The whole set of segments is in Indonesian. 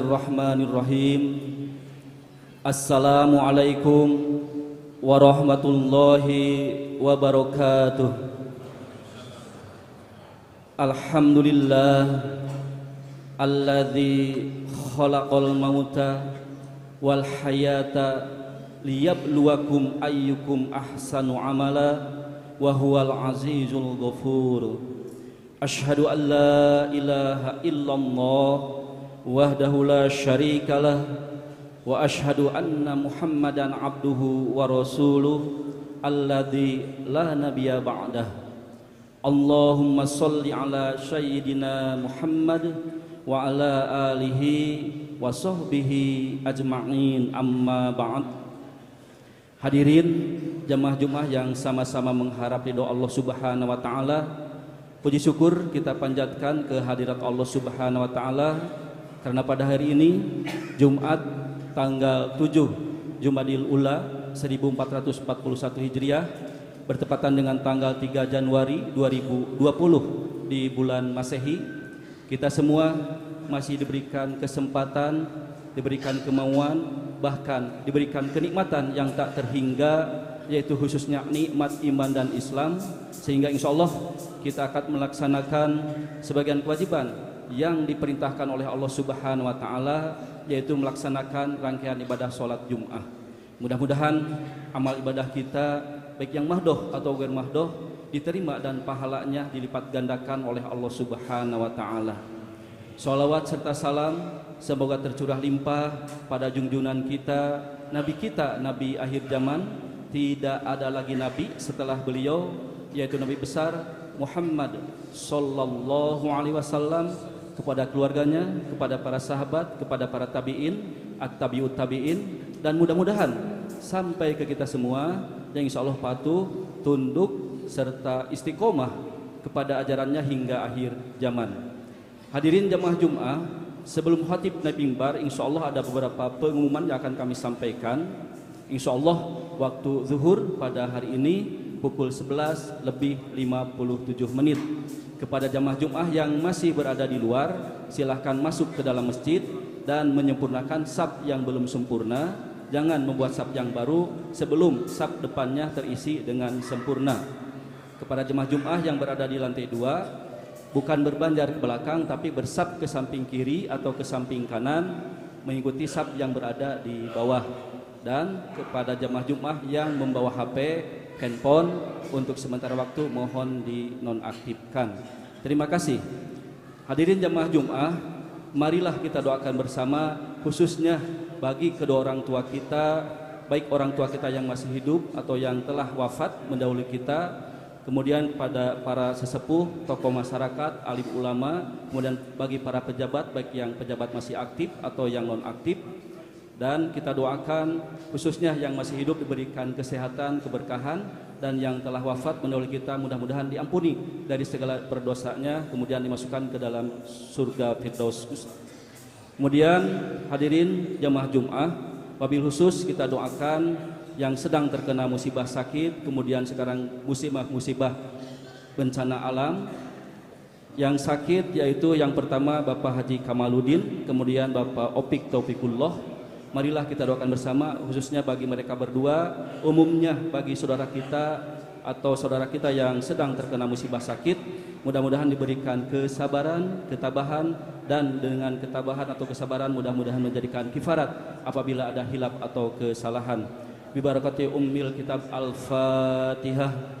الرحمن الرحيم السلام عليكم ورحمة الله وبركاته الحمد لله الذي خلق الموت والحياة ليبلوكم أيكم أحسن عملا وهو العزيز الغفور أشهد أن لا إله إلا الله وحده لا شريك له واشهد ان محمدا عبده ورسوله الذي لا Allahumma salli ala صل Muhammad wa ala alihi wa وصحبه ajma'in amma ba'd Hadirin jamaah Jumat yang sama-sama mengharap ridho Allah Subhanahu wa taala. Puji syukur kita panjatkan ke hadirat Allah Subhanahu wa taala karena pada hari ini Jumat tanggal 7 Jumadil Ula 1441 Hijriah bertepatan dengan tanggal 3 Januari 2020 di bulan Masehi kita semua masih diberikan kesempatan diberikan kemauan bahkan diberikan kenikmatan yang tak terhingga yaitu khususnya nikmat iman dan Islam sehingga insya Allah kita akan melaksanakan sebagian kewajiban yang diperintahkan oleh Allah Subhanahu wa taala yaitu melaksanakan rangkaian ibadah sholat Jumat. Mudah-mudahan amal ibadah kita baik yang mahdoh atau ghair mahdoh diterima dan pahalanya dilipat gandakan oleh Allah Subhanahu wa taala. Salawat serta salam semoga tercurah limpah pada junjungan kita nabi kita nabi akhir zaman tidak ada lagi nabi setelah beliau yaitu nabi besar Muhammad sallallahu alaihi wasallam kepada keluarganya, kepada para sahabat, kepada para tabiin, at-tabiut tabiin, dan mudah-mudahan sampai ke kita semua yang insya Allah patuh, tunduk, serta istiqomah kepada ajarannya hingga akhir zaman. Hadirin jamaah Jum'ah, sebelum khatib naik mimbar, insya Allah ada beberapa pengumuman yang akan kami sampaikan. Insya Allah waktu zuhur pada hari ini pukul 11 lebih 57 menit. Kepada jamaah Jum'ah yang masih berada di luar, silahkan masuk ke dalam masjid dan menyempurnakan sab yang belum sempurna. Jangan membuat sab yang baru sebelum sab depannya terisi dengan sempurna. Kepada jemaah Jum'ah yang berada di lantai dua, bukan berbanjar ke belakang tapi bersab ke samping kiri atau ke samping kanan mengikuti sab yang berada di bawah dan kepada jemaah Jum'ah yang membawa HP handphone untuk sementara waktu mohon dinonaktifkan. Terima kasih. Hadirin jemaah Jum'ah, marilah kita doakan bersama khususnya bagi kedua orang tua kita, baik orang tua kita yang masih hidup atau yang telah wafat mendahului kita, kemudian pada para sesepuh, tokoh masyarakat, alim ulama, kemudian bagi para pejabat baik yang pejabat masih aktif atau yang non aktif, dan kita doakan khususnya yang masih hidup diberikan kesehatan, keberkahan dan yang telah wafat menoleh kita mudah-mudahan diampuni dari segala perdosanya kemudian dimasukkan ke dalam surga Firdaus. Kemudian hadirin jamaah Jum'ah wabil khusus kita doakan yang sedang terkena musibah sakit kemudian sekarang musibah-musibah bencana alam yang sakit yaitu yang pertama Bapak Haji Kamaludin kemudian Bapak Opik Taufikullah Marilah kita doakan bersama khususnya bagi mereka berdua, umumnya bagi saudara kita atau saudara kita yang sedang terkena musibah sakit, mudah-mudahan diberikan kesabaran, ketabahan dan dengan ketabahan atau kesabaran mudah-mudahan menjadikan kifarat apabila ada hilap atau kesalahan. Bibarakati ummil kitab Al-Fatihah.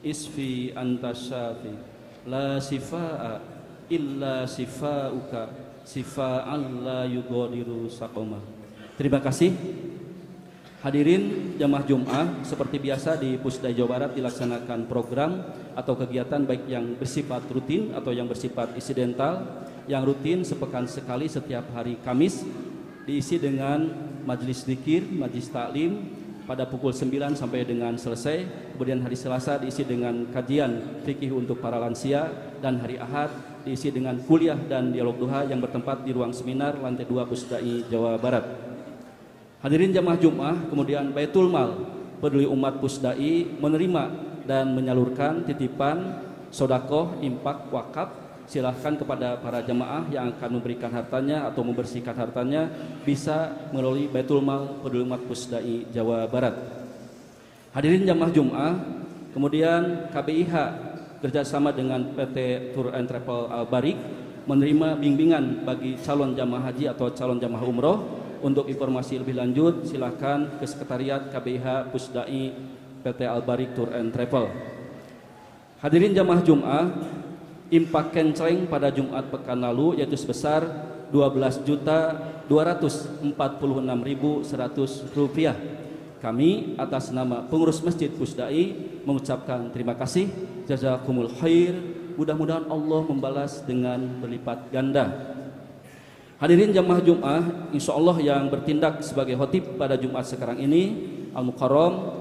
isfi anta la sifaa illa sifauka sifa la yugodiru sakoma terima kasih Hadirin jamaah Jum'ah, seperti biasa di Pusdai Jawa Barat dilaksanakan program atau kegiatan baik yang bersifat rutin atau yang bersifat insidental, yang rutin sepekan sekali setiap hari Kamis diisi dengan majlis zikir, majlis taklim, pada pukul 9 sampai dengan selesai. Kemudian hari Selasa diisi dengan kajian fikih untuk para lansia dan hari Ahad diisi dengan kuliah dan dialog duha yang bertempat di ruang seminar lantai 2 Pusdai Jawa Barat. Hadirin jamaah Jumat, kemudian Baitul Mal, peduli umat Pusdai menerima dan menyalurkan titipan sodakoh, impak, wakaf silahkan kepada para jemaah yang akan memberikan hartanya atau membersihkan hartanya bisa melalui Baitul Mal Peduli Pusdai Jawa Barat. Hadirin jemaah Jum'ah, kemudian KBIH kerjasama dengan PT Tour and Travel Al Barik menerima bimbingan bagi calon jamaah haji atau calon jamaah umroh untuk informasi lebih lanjut silahkan ke sekretariat KBIH Pusdai PT Albarik Tour and Travel. Hadirin jamaah Jum'ah, impak kenceng pada Jumat pekan lalu yaitu sebesar 12.246.100 juta rupiah. Kami atas nama pengurus Masjid Pusdai mengucapkan terima kasih jazakumul khair. Mudah-mudahan Allah membalas dengan berlipat ganda. Hadirin jamaah Jum'ah, insya Allah yang bertindak sebagai khotib pada Jumat sekarang ini, Al-Mukarram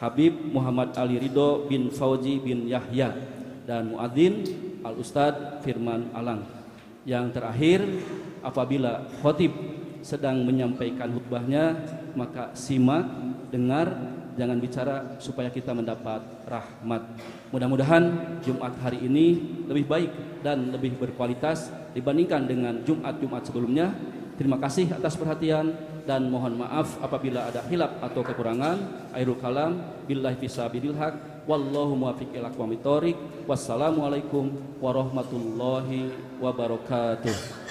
Habib Muhammad Ali Ridho bin Fauji bin Yahya dan muadzin Al Ustadz Firman Alang. Yang terakhir, apabila khotib sedang menyampaikan khutbahnya, maka simak, dengar, jangan bicara supaya kita mendapat rahmat. Mudah-mudahan Jumat hari ini lebih baik dan lebih berkualitas dibandingkan dengan Jumat-Jumat sebelumnya Terima kasih atas perhatian dan mohon maaf apabila ada hilap atau kekurangan. Airul kalam billahi fisabilil haq wallahu muafiq ila aqwamit thoriq. Wassalamualaikum warahmatullahi wabarakatuh.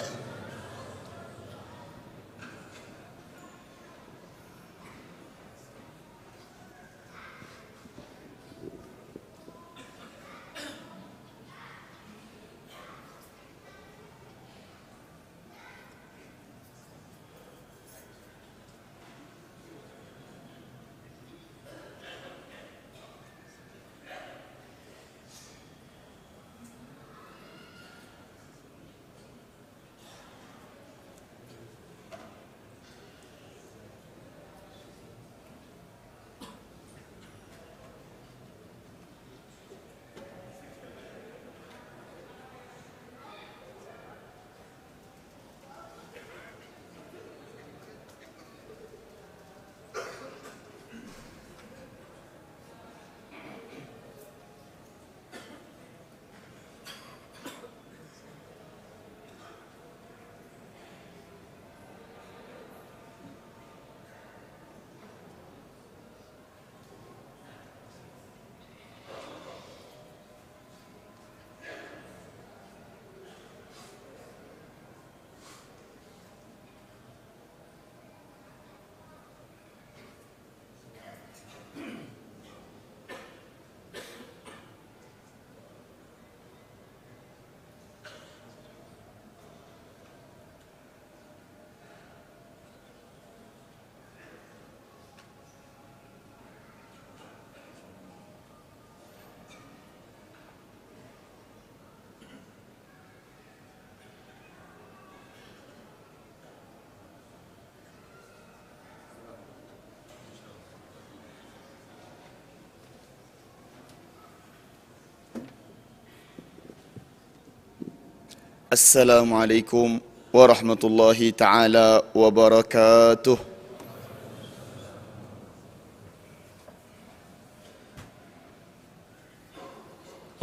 السلام عليكم ورحمة الله تعالى وبركاته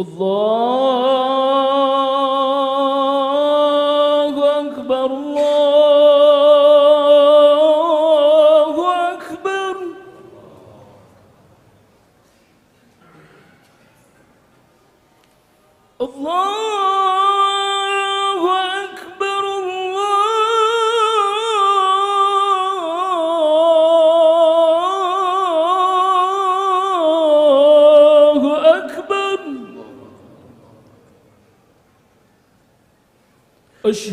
الله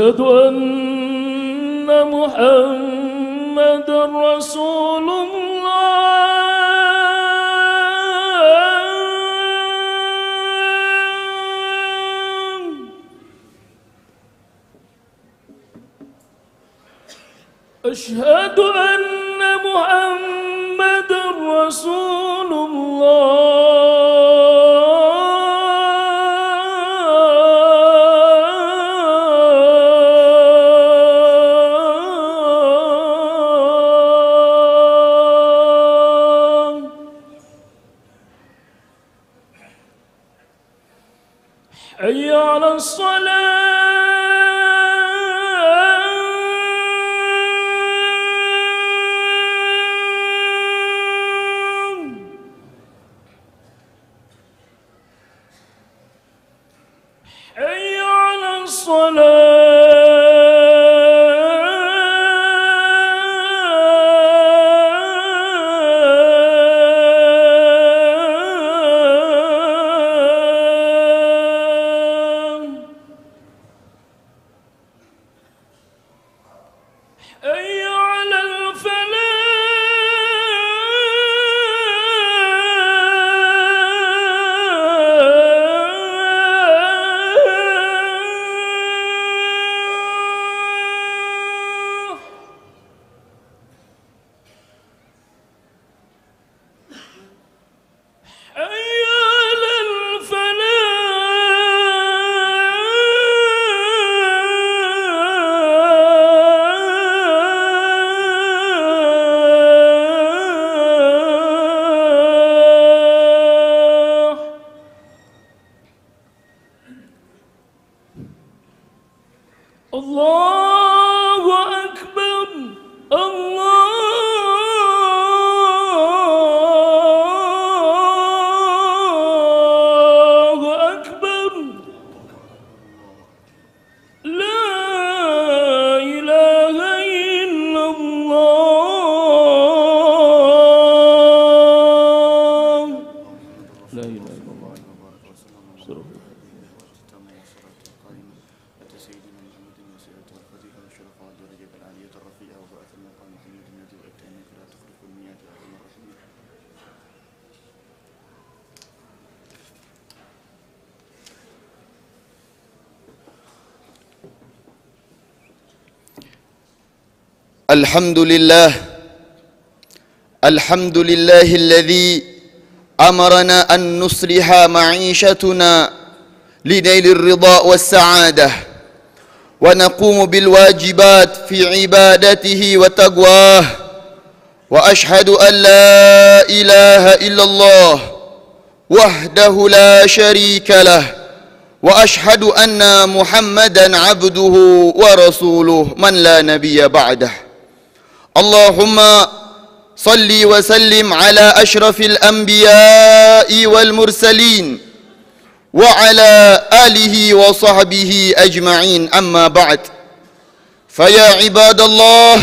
errando الحمد لله الحمد لله الذي أمرنا أن نصلح معيشتنا لنيل الرضا والسعادة ونقوم بالواجبات في عبادته وتقواه وأشهد أن لا إله إلا الله وحده لا شريك له وأشهد أن محمدا عبده ورسوله من لا نبي بعده اللهم صل وسلم على أشرف الأنبياء والمرسلين وعلى آله وصحبه أجمعين أما بعد فيا عباد الله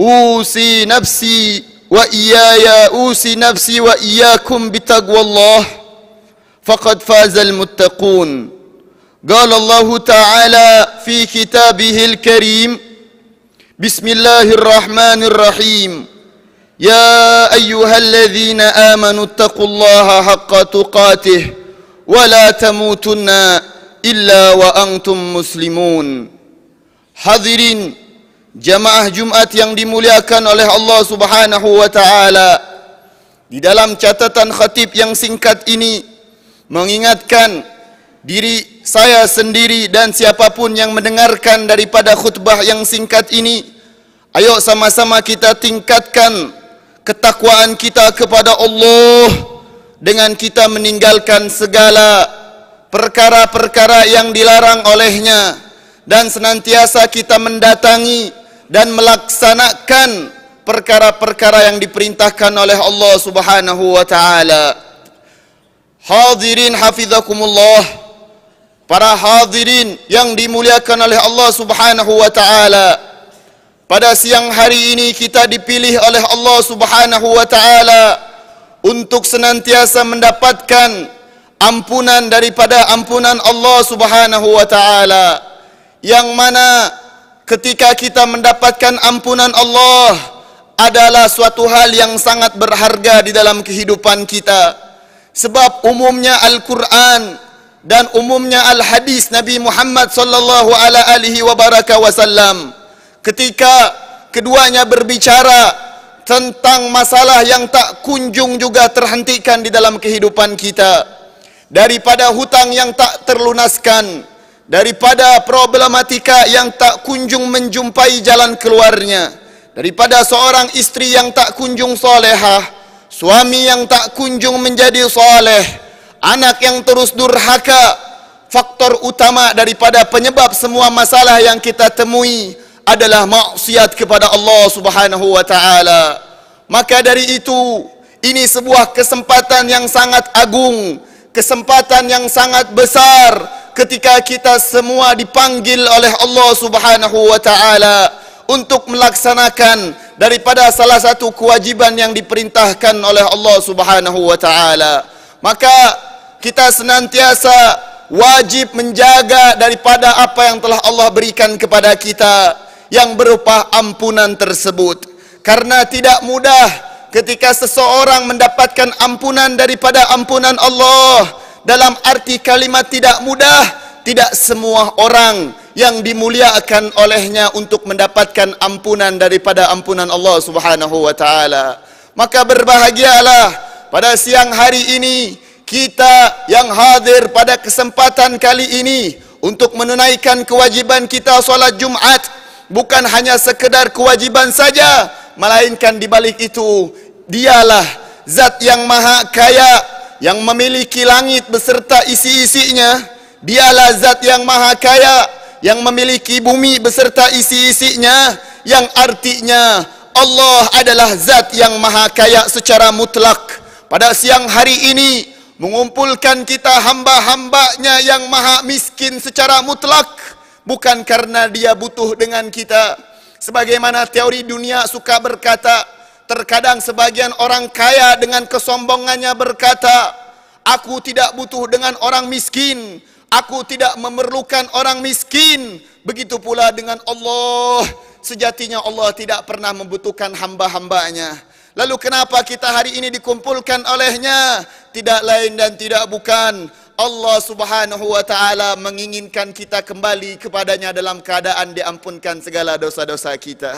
أوصي نفسي وإياي أوصي نفسي وإياكم بتقوى الله فقد فاز المتقون قال الله تعالى في كتابه الكريم بسم الله الرحمن الرحيم يا أيها الذين آمنوا اتقوا الله حق تقاته ولا تموتن إلا وأنتم مسلمون Hadirin jamaah Jumat yang dimuliakan oleh Allah Subhanahu wa taala. Di dalam catatan khatib yang singkat ini mengingatkan diri saya sendiri dan siapapun yang mendengarkan daripada khutbah yang singkat ini ayo sama-sama kita tingkatkan ketakwaan kita kepada Allah dengan kita meninggalkan segala perkara-perkara yang dilarang olehnya dan senantiasa kita mendatangi dan melaksanakan perkara-perkara yang diperintahkan oleh Allah Subhanahu wa taala. Hadirin hafizakumullah para hadirin yang dimuliakan oleh Allah Subhanahu wa taala. Pada siang hari ini kita dipilih oleh Allah Subhanahu wa taala untuk senantiasa mendapatkan ampunan daripada ampunan Allah Subhanahu wa taala. Yang mana ketika kita mendapatkan ampunan Allah adalah suatu hal yang sangat berharga di dalam kehidupan kita. Sebab umumnya Al-Quran dan umumnya al hadis Nabi Muhammad sallallahu alaihi wasallam ketika keduanya berbicara tentang masalah yang tak kunjung juga terhentikan di dalam kehidupan kita daripada hutang yang tak terlunaskan daripada problematika yang tak kunjung menjumpai jalan keluarnya daripada seorang istri yang tak kunjung solehah suami yang tak kunjung menjadi soleh anak yang terus durhaka faktor utama daripada penyebab semua masalah yang kita temui adalah maksiat kepada Allah Subhanahu wa taala maka dari itu ini sebuah kesempatan yang sangat agung kesempatan yang sangat besar ketika kita semua dipanggil oleh Allah Subhanahu wa taala untuk melaksanakan daripada salah satu kewajiban yang diperintahkan oleh Allah Subhanahu wa taala maka kita senantiasa wajib menjaga daripada apa yang telah Allah berikan kepada kita yang berupa ampunan tersebut karena tidak mudah ketika seseorang mendapatkan ampunan daripada ampunan Allah dalam arti kalimat tidak mudah tidak semua orang yang dimuliakan olehnya untuk mendapatkan ampunan daripada ampunan Allah Subhanahu wa taala maka berbahagialah pada siang hari ini kita yang hadir pada kesempatan kali ini untuk menunaikan kewajiban kita solat Jumat bukan hanya sekedar kewajiban saja melainkan di balik itu dialah zat yang maha kaya yang memiliki langit beserta isi-isinya dialah zat yang maha kaya yang memiliki bumi beserta isi-isinya yang artinya Allah adalah zat yang maha kaya secara mutlak pada siang hari ini mengumpulkan kita hamba-hambanya yang maha miskin secara mutlak bukan karena dia butuh dengan kita sebagaimana teori dunia suka berkata terkadang sebagian orang kaya dengan kesombongannya berkata aku tidak butuh dengan orang miskin aku tidak memerlukan orang miskin begitu pula dengan Allah sejatinya Allah tidak pernah membutuhkan hamba-hambanya Lalu kenapa kita hari ini dikumpulkan olehnya? Tidak lain dan tidak bukan. Allah subhanahu wa ta'ala menginginkan kita kembali kepadanya dalam keadaan diampunkan segala dosa-dosa kita.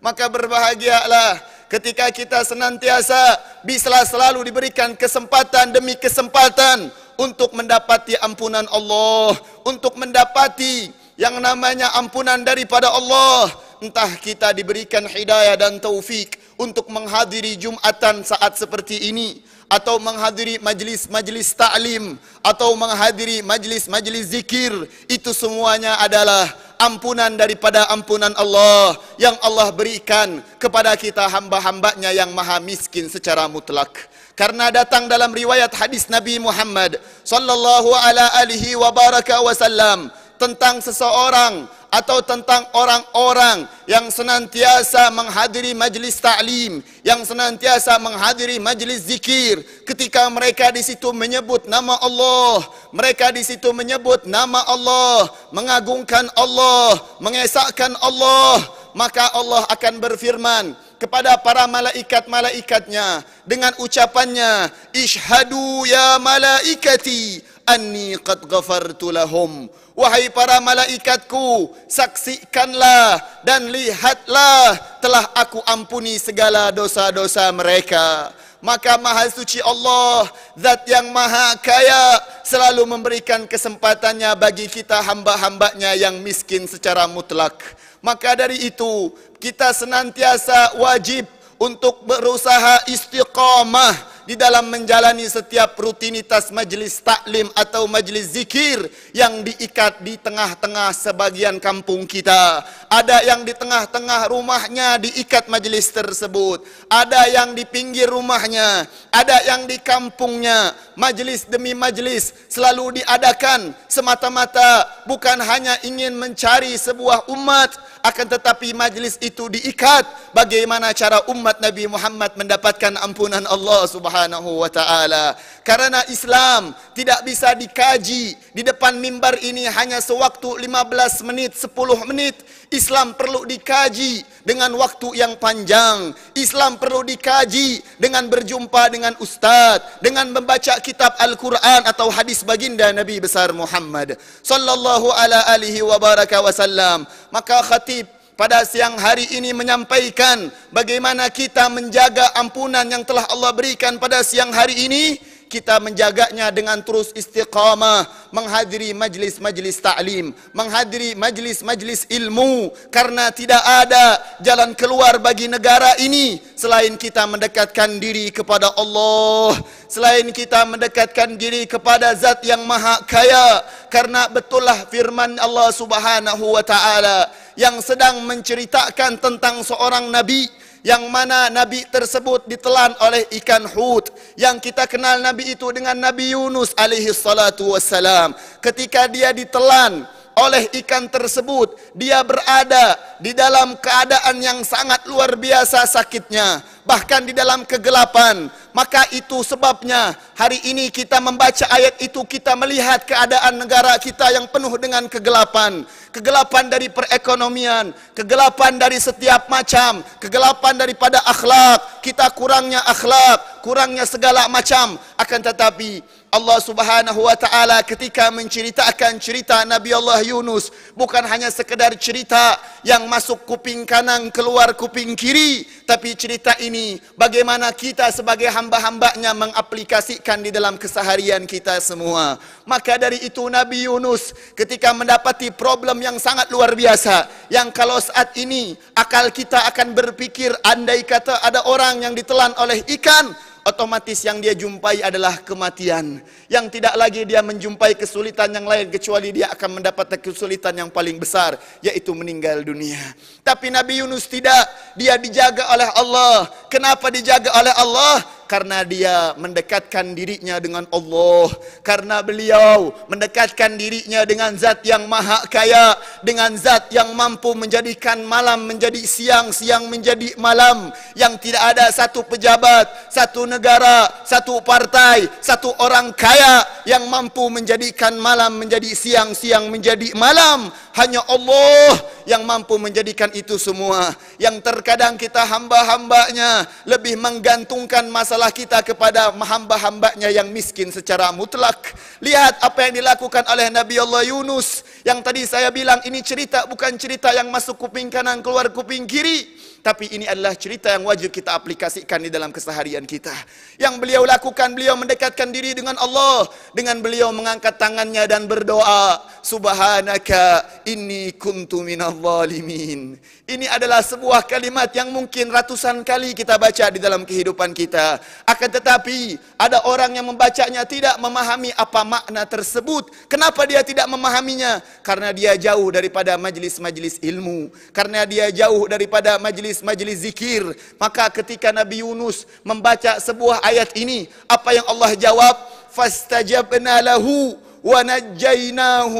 Maka berbahagialah ketika kita senantiasa bisa selalu diberikan kesempatan demi kesempatan untuk mendapati ampunan Allah, untuk mendapati yang namanya ampunan daripada Allah entah kita diberikan hidayah dan taufik untuk menghadiri jumatan saat seperti ini atau menghadiri majlis-majlis ta'lim atau menghadiri majlis-majlis zikir itu semuanya adalah ampunan daripada ampunan Allah yang Allah berikan kepada kita hamba-hambanya yang maha miskin secara mutlak karena datang dalam riwayat hadis Nabi Muhammad sallallahu alaihi wa baraka wasallam tentang seseorang atau tentang orang-orang yang senantiasa menghadiri majlis ta'lim, yang senantiasa menghadiri majlis zikir. Ketika mereka di situ menyebut nama Allah, mereka di situ menyebut nama Allah, mengagungkan Allah, mengesahkan Allah, maka Allah akan berfirman kepada para malaikat-malaikatnya dengan ucapannya, Ishadu ya malaikati, anni qad ghafartu lahum wahai para malaikatku saksikanlah dan lihatlah telah aku ampuni segala dosa-dosa mereka maka maha suci Allah zat yang maha kaya selalu memberikan kesempatannya bagi kita hamba-hambanya yang miskin secara mutlak maka dari itu kita senantiasa wajib untuk berusaha istiqamah di dalam menjalani setiap rutinitas majlis taklim atau majlis zikir yang diikat di tengah-tengah sebagian kampung kita. Ada yang di tengah-tengah rumahnya diikat majlis tersebut. Ada yang di pinggir rumahnya. Ada yang di kampungnya. Majlis demi majlis selalu diadakan semata-mata bukan hanya ingin mencari sebuah umat akan tetapi majlis itu diikat bagaimana cara umat Nabi Muhammad mendapatkan ampunan Allah Subhanahu wa taala karena Islam tidak bisa dikaji di depan mimbar ini hanya sewaktu 15 menit 10 menit Islam perlu dikaji dengan waktu yang panjang. Islam perlu dikaji dengan berjumpa dengan ustaz, dengan membaca kitab Al-Quran atau hadis baginda Nabi besar Muhammad sallallahu alaihi wa baraka wasallam. Maka khatib pada siang hari ini menyampaikan bagaimana kita menjaga ampunan yang telah Allah berikan pada siang hari ini kita menjaganya dengan terus istiqamah menghadiri majlis-majlis ta'lim menghadiri majlis-majlis ilmu karena tidak ada jalan keluar bagi negara ini selain kita mendekatkan diri kepada Allah selain kita mendekatkan diri kepada zat yang maha kaya karena betullah firman Allah subhanahu wa ta'ala yang sedang menceritakan tentang seorang Nabi Nabi yang mana nabi tersebut ditelan oleh ikan hut yang kita kenal nabi itu dengan nabi Yunus alaihi salatu wasalam ketika dia ditelan oleh ikan tersebut dia berada di dalam keadaan yang sangat luar biasa sakitnya bahkan di dalam kegelapan maka itu sebabnya hari ini kita membaca ayat itu kita melihat keadaan negara kita yang penuh dengan kegelapan kegelapan dari perekonomian kegelapan dari setiap macam kegelapan daripada akhlak kita kurangnya akhlak kurangnya segala macam akan tetapi Allah Subhanahu wa taala ketika menceritakan cerita Nabi Allah Yunus bukan hanya sekedar cerita yang masuk kuping kanan keluar kuping kiri tapi cerita ini bagaimana kita sebagai hamba-hambanya mengaplikasikan di dalam keseharian kita semua maka dari itu Nabi Yunus ketika mendapati problem yang sangat luar biasa yang kalau saat ini akal kita akan berpikir andai kata ada orang yang ditelan oleh ikan otomatis yang dia jumpai adalah kematian. Yang tidak lagi dia menjumpai kesulitan yang lain kecuali dia akan mendapat kesulitan yang paling besar yaitu meninggal dunia. Tapi Nabi Yunus tidak, dia dijaga oleh Allah. Kenapa dijaga oleh Allah? karena dia mendekatkan dirinya dengan Allah, karena beliau mendekatkan dirinya dengan zat yang maha kaya, dengan zat yang mampu menjadikan malam menjadi siang, siang menjadi malam, yang tidak ada satu pejabat, satu negara, satu partai, satu orang kaya yang mampu menjadikan malam menjadi siang, siang menjadi malam, hanya Allah yang mampu menjadikan itu semua. Yang terkadang kita hamba-hambanya lebih menggantungkan masa masalah kita kepada hamba-hambanya yang miskin secara mutlak. Lihat apa yang dilakukan oleh Nabi Allah Yunus. Yang tadi saya bilang ini cerita bukan cerita yang masuk kuping kanan keluar kuping kiri. Tapi ini adalah cerita yang wajib kita aplikasikan di dalam keseharian kita. Yang beliau lakukan, beliau mendekatkan diri dengan Allah. Dengan beliau mengangkat tangannya dan berdoa. Subhanaka inni kuntu minal zalimin. Ini adalah sebuah kalimat yang mungkin ratusan kali kita baca di dalam kehidupan kita. Akan tetapi, ada orang yang membacanya tidak memahami apa makna tersebut. Kenapa dia tidak memahaminya? Karena dia jauh daripada majlis-majlis ilmu. Karena dia jauh daripada majlis majlis-majlis zikir. Maka ketika Nabi Yunus membaca sebuah ayat ini, apa yang Allah jawab? Fastajabna lahu wa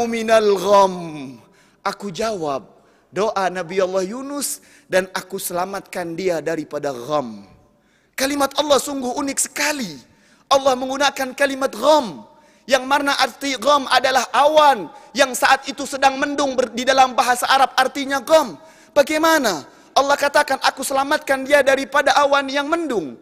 minal gham. Aku jawab doa Nabi Allah Yunus dan aku selamatkan dia daripada gham. Kalimat Allah sungguh unik sekali. Allah menggunakan kalimat gham yang mana arti gham adalah awan yang saat itu sedang mendung di dalam bahasa Arab artinya gham. Bagaimana? Allah katakan, aku selamatkan dia daripada awan yang mendung.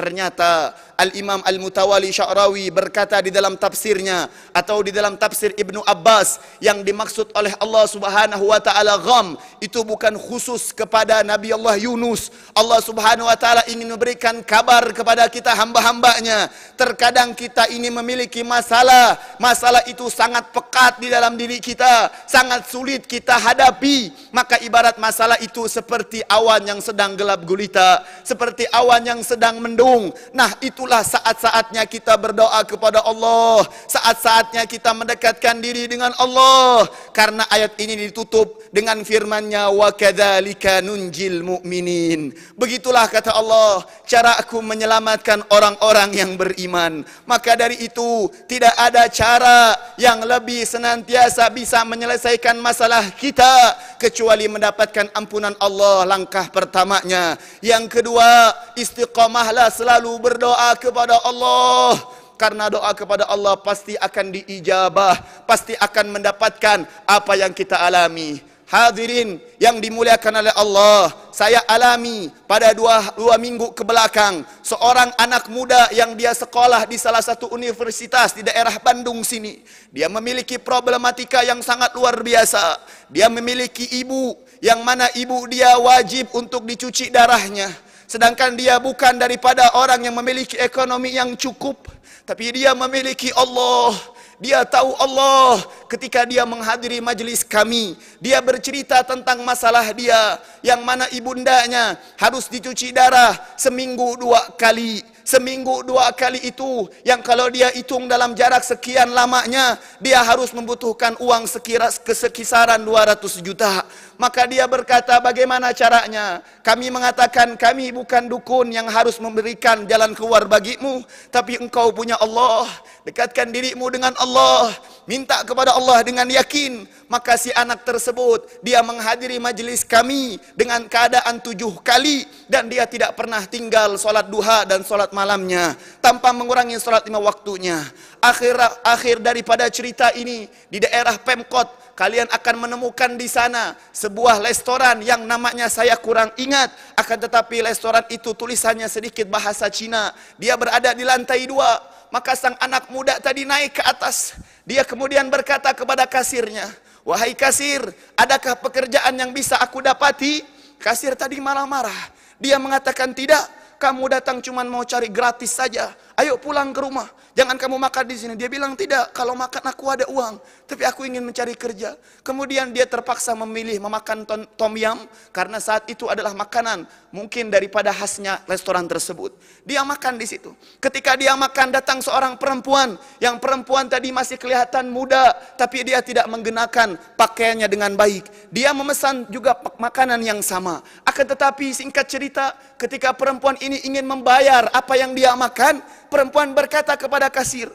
ternyata Al-Imam Al-Mutawali Sya'rawi berkata di dalam tafsirnya atau di dalam tafsir Ibnu Abbas yang dimaksud oleh Allah Subhanahu wa taala gham itu bukan khusus kepada Nabi Allah Yunus. Allah Subhanahu wa taala ingin memberikan kabar kepada kita hamba-hambanya. Terkadang kita ini memiliki masalah. Masalah itu sangat pekat di dalam diri kita, sangat sulit kita hadapi. Maka ibarat masalah itu seperti awan yang sedang gelap gulita, seperti awan yang sedang mendung Nah, itulah saat-saatnya kita berdoa kepada Allah, saat-saatnya kita mendekatkan diri dengan Allah. Karena ayat ini ditutup dengan firman-Nya wa kadzalika nunjil mu'minin. Begitulah kata Allah, cara aku menyelamatkan orang-orang yang beriman. Maka dari itu, tidak ada cara yang lebih senantiasa bisa menyelesaikan masalah kita kecuali mendapatkan ampunan Allah langkah pertamanya. Yang kedua, istiqomahlah selalu berdoa kepada Allah karena doa kepada Allah pasti akan diijabah, pasti akan mendapatkan apa yang kita alami. Hadirin yang dimuliakan oleh Allah, saya alami pada dua, dua minggu ke belakang seorang anak muda yang dia sekolah di salah satu universitas di daerah Bandung sini. Dia memiliki problematika yang sangat luar biasa. Dia memiliki ibu yang mana ibu dia wajib untuk dicuci darahnya. Sedangkan dia bukan daripada orang yang memiliki ekonomi yang cukup. Tapi dia memiliki Allah. Dia tahu Allah ketika dia menghadiri majelis kami. Dia bercerita tentang masalah dia yang mana ibundanya harus dicuci darah seminggu dua kali. Seminggu dua kali itu yang kalau dia hitung dalam jarak sekian lamanya dia harus membutuhkan uang sekira kesekisaran 200 juta. Maka dia berkata bagaimana caranya? Kami mengatakan kami bukan dukun yang harus memberikan jalan keluar bagimu. Tapi engkau punya Allah. Dekatkan dirimu dengan Allah. Minta kepada Allah dengan yakin, maka si anak tersebut dia menghadiri majelis kami dengan keadaan tujuh kali dan dia tidak pernah tinggal sholat duha dan sholat malamnya tanpa mengurangi sholat lima waktunya. Akhir akhir daripada cerita ini di daerah Pemkot kalian akan menemukan di sana sebuah restoran yang namanya saya kurang ingat. Akan tetapi restoran itu tulisannya sedikit bahasa Cina. Dia berada di lantai dua. Maka sang anak muda tadi naik ke atas. Dia kemudian berkata kepada kasirnya, Wahai kasir, adakah pekerjaan yang bisa aku dapati? Kasir tadi marah-marah. Dia mengatakan tidak, kamu datang cuma mau cari gratis saja. Ayo pulang ke rumah. Jangan kamu makan di sini. Dia bilang, tidak, kalau makan aku ada uang. Tapi aku ingin mencari kerja. Kemudian dia terpaksa memilih memakan tom yam. Karena saat itu adalah makanan. Mungkin daripada khasnya restoran tersebut. Dia makan di situ. Ketika dia makan, datang seorang perempuan. Yang perempuan tadi masih kelihatan muda. Tapi dia tidak menggunakan pakaiannya dengan baik. Dia memesan juga makanan yang sama. Akan tetapi singkat cerita, ketika perempuan ini ingin membayar apa yang dia makan, perempuan berkata kepada kasir,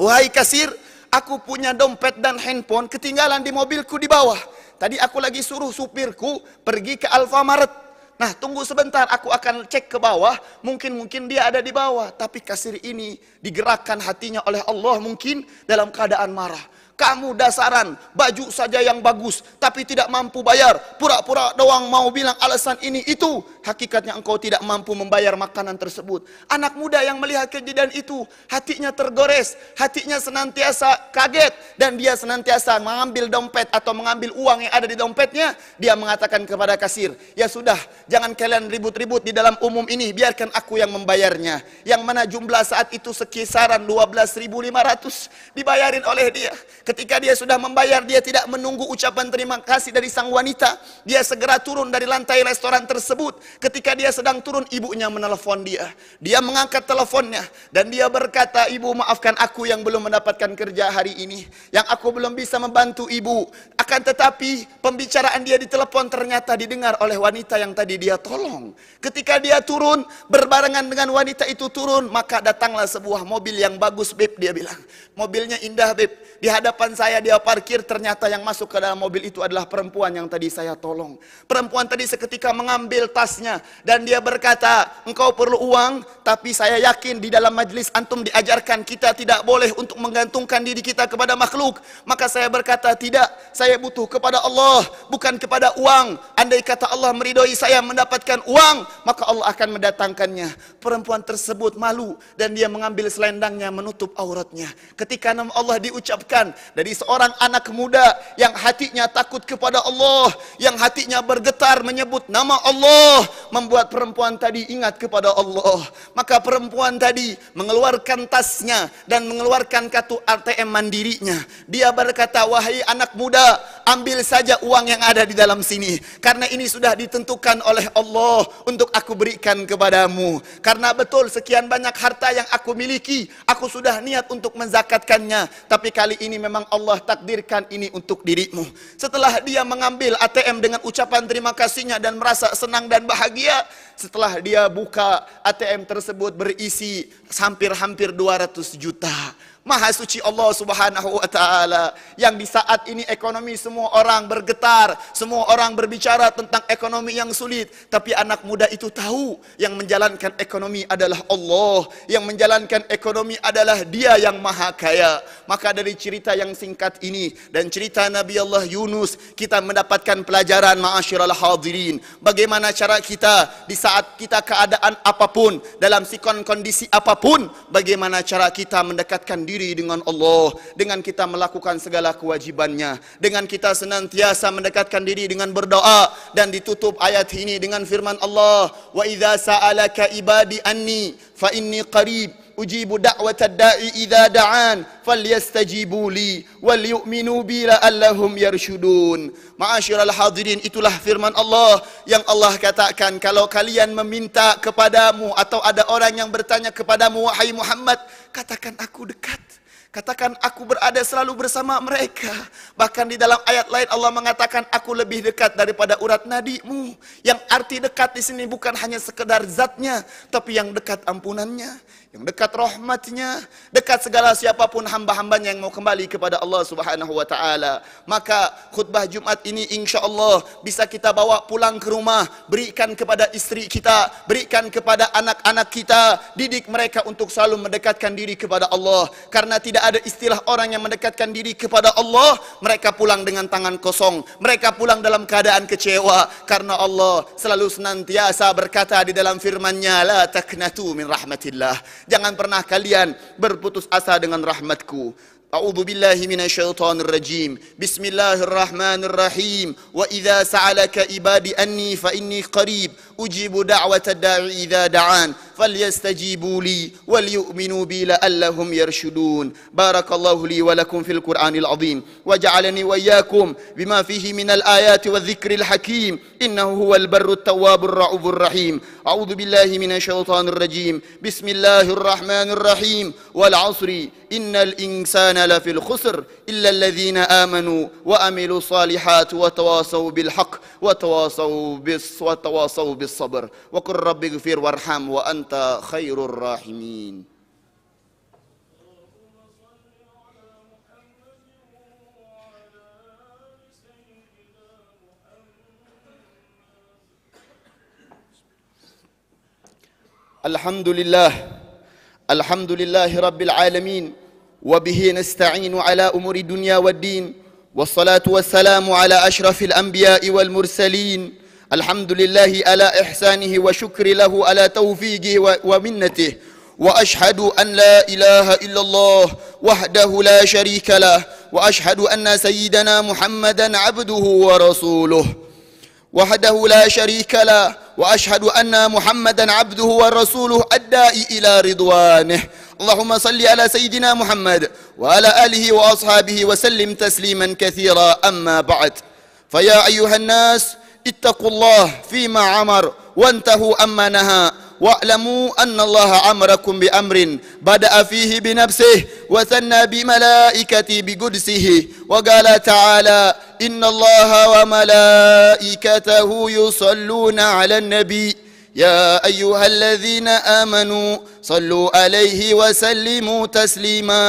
"Wahai kasir, aku punya dompet dan handphone ketinggalan di mobilku di bawah. Tadi aku lagi suruh supirku pergi ke Alfamart. Nah, tunggu sebentar, aku akan cek ke bawah. Mungkin mungkin dia ada di bawah, tapi kasir ini digerakkan hatinya oleh Allah mungkin dalam keadaan marah. Kamu dasaran, baju saja yang bagus, tapi tidak mampu bayar. Pura-pura doang mau bilang alasan ini itu hakikatnya engkau tidak mampu membayar makanan tersebut. Anak muda yang melihat kejadian itu, hatinya tergores, hatinya senantiasa kaget, dan dia senantiasa mengambil dompet atau mengambil uang yang ada di dompetnya, dia mengatakan kepada kasir, ya sudah, jangan kalian ribut-ribut di dalam umum ini, biarkan aku yang membayarnya. Yang mana jumlah saat itu sekisaran 12.500 dibayarin oleh dia. Ketika dia sudah membayar, dia tidak menunggu ucapan terima kasih dari sang wanita. Dia segera turun dari lantai restoran tersebut Ketika dia sedang turun, ibunya menelpon dia. Dia mengangkat teleponnya dan dia berkata, "Ibu, maafkan aku yang belum mendapatkan kerja hari ini, yang aku belum bisa membantu ibu." Akan tetapi, pembicaraan dia di telepon ternyata didengar oleh wanita yang tadi dia tolong. Ketika dia turun, berbarengan dengan wanita itu turun, maka datanglah sebuah mobil yang bagus, Beb, dia bilang. Mobilnya indah, Beb. Di hadapan saya dia parkir, ternyata yang masuk ke dalam mobil itu adalah perempuan yang tadi saya tolong. Perempuan tadi seketika mengambil tasnya majlisnya dan dia berkata, "Engkau perlu uang, tapi saya yakin di dalam majlis antum diajarkan kita tidak boleh untuk menggantungkan diri kita kepada makhluk." Maka saya berkata, "Tidak, saya butuh kepada Allah, bukan kepada uang." Andai kata Allah meridhoi saya mendapatkan uang, maka Allah akan mendatangkannya. Perempuan tersebut malu dan dia mengambil selendangnya menutup auratnya. Ketika nama Allah diucapkan dari seorang anak muda yang hatinya takut kepada Allah, yang hatinya bergetar menyebut nama Allah, membuat perempuan tadi ingat kepada Allah. Maka perempuan tadi mengeluarkan tasnya dan mengeluarkan kartu ATM mandirinya. Dia berkata, "Wahai anak muda, ambil saja uang yang ada di dalam sini. Karena ini sudah ditentukan oleh Allah untuk aku berikan kepadamu. Karena betul sekian banyak harta yang aku miliki, aku sudah niat untuk menzakatkannya. Tapi kali ini memang Allah takdirkan ini untuk dirimu. Setelah dia mengambil ATM dengan ucapan terima kasihnya dan merasa senang dan bahagia, setelah dia buka ATM tersebut berisi hampir-hampir 200 juta. Maha suci Allah Subhanahu wa taala yang di saat ini ekonomi semua orang bergetar, semua orang berbicara tentang ekonomi yang sulit, tapi anak muda itu tahu yang menjalankan ekonomi adalah Allah, yang menjalankan ekonomi adalah Dia yang Maha Kaya. Maka dari cerita yang singkat ini dan cerita Nabi Allah Yunus, kita mendapatkan pelajaran ma'asyiral hadirin, bagaimana cara kita di saat kita keadaan apapun, dalam sikon kondisi apapun, bagaimana cara kita mendekatkan diri diri dengan Allah, dengan kita melakukan segala kewajibannya, dengan kita senantiasa mendekatkan diri dengan berdoa dan ditutup ayat ini dengan firman Allah, "Wa idza sa'alaka ibadi anni fa inni qarib" أجيب دعوة الداء إذا دعان فليستجيبوا لي وليؤمنوا بي لعلهم يرشدون Ma'asyiral hadirin itulah firman Allah yang Allah katakan kalau kalian meminta kepadamu atau ada orang yang bertanya kepadamu wahai Muhammad katakan aku dekat Katakan aku berada selalu bersama mereka. Bahkan di dalam ayat lain Allah mengatakan aku lebih dekat daripada urat nadimu. Yang arti dekat di sini bukan hanya sekedar zatnya, tapi yang dekat ampunannya, yang dekat rahmatnya, dekat segala siapapun hamba-hambanya yang mau kembali kepada Allah Subhanahu wa taala. Maka khutbah Jumat ini insya Allah bisa kita bawa pulang ke rumah, berikan kepada istri kita, berikan kepada anak-anak kita, didik mereka untuk selalu mendekatkan diri kepada Allah karena tidak ada istilah orang yang mendekatkan diri kepada Allah, mereka pulang dengan tangan kosong. Mereka pulang dalam keadaan kecewa karena Allah selalu senantiasa berkata di dalam firman-Nya, "La taqnatu min rahmatillah." Jangan pernah kalian berputus asa dengan rahmatku. أعوذ بالله من الشيطان الرجيم بسم الله الرحمن الرحيم وإذا سعلك إبادي أني فإني قريب أجيب دعوة الداعي إذا دعان فليستجيبوا لي وليؤمنوا بي لعلهم يرشدون بارك الله لي ولكم في القرآن العظيم وجعلني وإياكم بما فيه من الآيات والذكر الحكيم إنه هو البر التواب الرعوف الرحيم أعوذ بالله من الشيطان الرجيم بسم الله الرحمن الرحيم والعصر إن الإنسان زال في الخسر إلا الذين آمنوا وأملوا الصالحات وتواصوا بالحق وتواصوا, بالص وتواصوا بالصبر وقل رب اغفر وارحم وأنت خير الراحمين الحمد لله الحمد لله رب العالمين وبه نستعين على أمور الدنيا والدين والصلاة والسلام على أشرف الأنبياء والمرسلين الحمد لله على إحسانه وشكر له على توفيقه ومنته وأشهد أن لا إله إلا الله وحده لا شريك له وأشهد أن سيدنا محمدا عبده ورسوله وحده لا شريك له وأشهد أن محمدا عبده ورسوله الداء إلى رضوانه اللهم صل على سيدنا محمد وعلى آله وأصحابه وسلم تسليما كثيرا أما بعد فيا أيها الناس اتقوا الله فيما عمر وانتهوا أما نهى واعلموا أن الله أمركم بأمر بدأ فيه بنفسه وثنى بملائكته بقدسه وقال تعالى إن الله وملائكته يصلون على النبي يا أيها الذين آمنوا صلوا عليه وسلموا تسليماً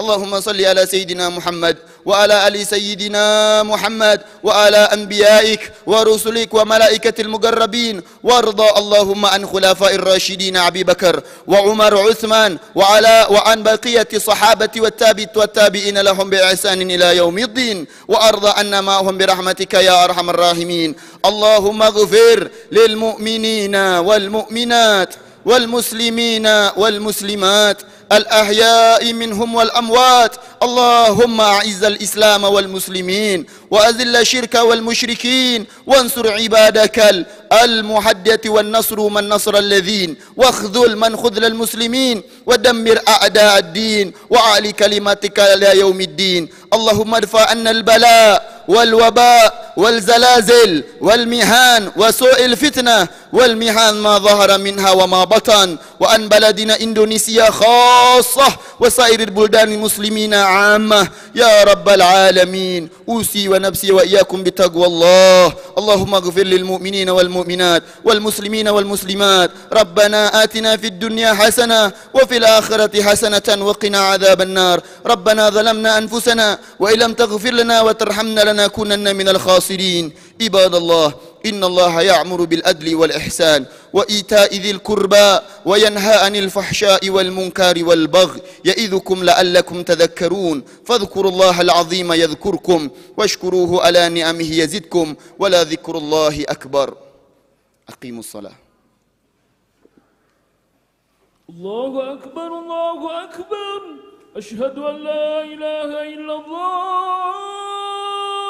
اللهم صل على سيدنا محمد وعلى ال سيدنا محمد وعلى انبيائك ورسلك وملائكه المقربين وارضى اللهم عن خلفاء الراشدين ابي بكر وعمر وعثمان وعلى وعن بقيه الصحابه والتاب والتابعين لهم باحسان الى يوم الدين وارضى عنا معهم برحمتك يا ارحم الراحمين اللهم اغفر للمؤمنين والمؤمنات والمسلمين والمسلمات الأحياء منهم والأموات اللهم أعز الإسلام والمسلمين وأذل الشرك والمشركين وانصر عبادك المحدة والنصر من نصر الذين واخذل من خذل المسلمين ودمر أعداء الدين وعلي كلمتك إلى يوم الدين اللهم ارفع عنا البلاء والوباء والزلازل والمهان وسوء الفتنة والمهان ما ظهر منها وما بطن وأن بلدنا إندونيسيا خاصة وسائر البلدان المسلمين عامة يا رب العالمين أوسي ونفسي وإياكم بتقوى الله اللهم اغفر للمؤمنين والمؤمنات والمسلمين والمسلمات ربنا آتنا في الدنيا حسنة وفي الآخرة حسنة وقنا عذاب النار ربنا ظلمنا أنفسنا وإن لم تغفر لنا وترحمنا لنكونن من الخاصين الناصرين عباد الله إن الله يعمر بالأدل والإحسان وإيتاء ذي القربى وينهى عن الفحشاء والمنكر والبغي يئذكم لعلكم تذكرون فاذكروا الله العظيم يذكركم واشكروه على نعمه يزدكم ولا ذكر الله أكبر أقيموا الصلاة الله أكبر الله أكبر أشهد أن لا إله إلا الله